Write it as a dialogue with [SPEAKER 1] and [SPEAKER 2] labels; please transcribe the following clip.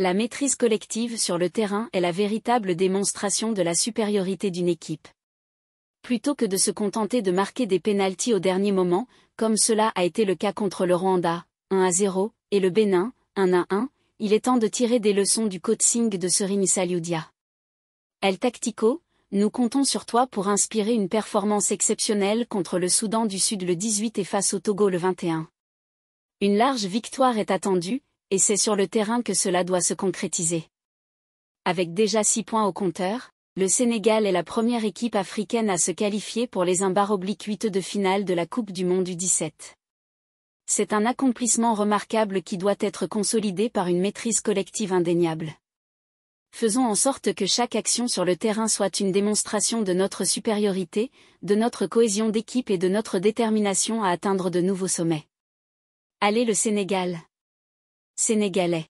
[SPEAKER 1] La maîtrise collective sur le terrain est la véritable démonstration de la supériorité d'une équipe. Plutôt que de se contenter de marquer des pénalties au dernier moment, comme cela a été le cas contre le Rwanda, 1 à 0, et le Bénin, 1 à 1, il est temps de tirer des leçons du coaching de Serine Salioudia. El Tactico, nous comptons sur toi pour inspirer une performance exceptionnelle contre le Soudan du Sud le 18 et face au Togo le 21. Une large victoire est attendue, et c'est sur le terrain que cela doit se concrétiser. Avec déjà six points au compteur, le Sénégal est la première équipe africaine à se qualifier pour les 1-8 de finale de la Coupe du Monde du 17 C'est un accomplissement remarquable qui doit être consolidé par une maîtrise collective indéniable. Faisons en sorte que chaque action sur le terrain soit une démonstration de notre supériorité, de notre cohésion d'équipe et de notre détermination à atteindre de nouveaux sommets. Allez le Sénégal Sénégalais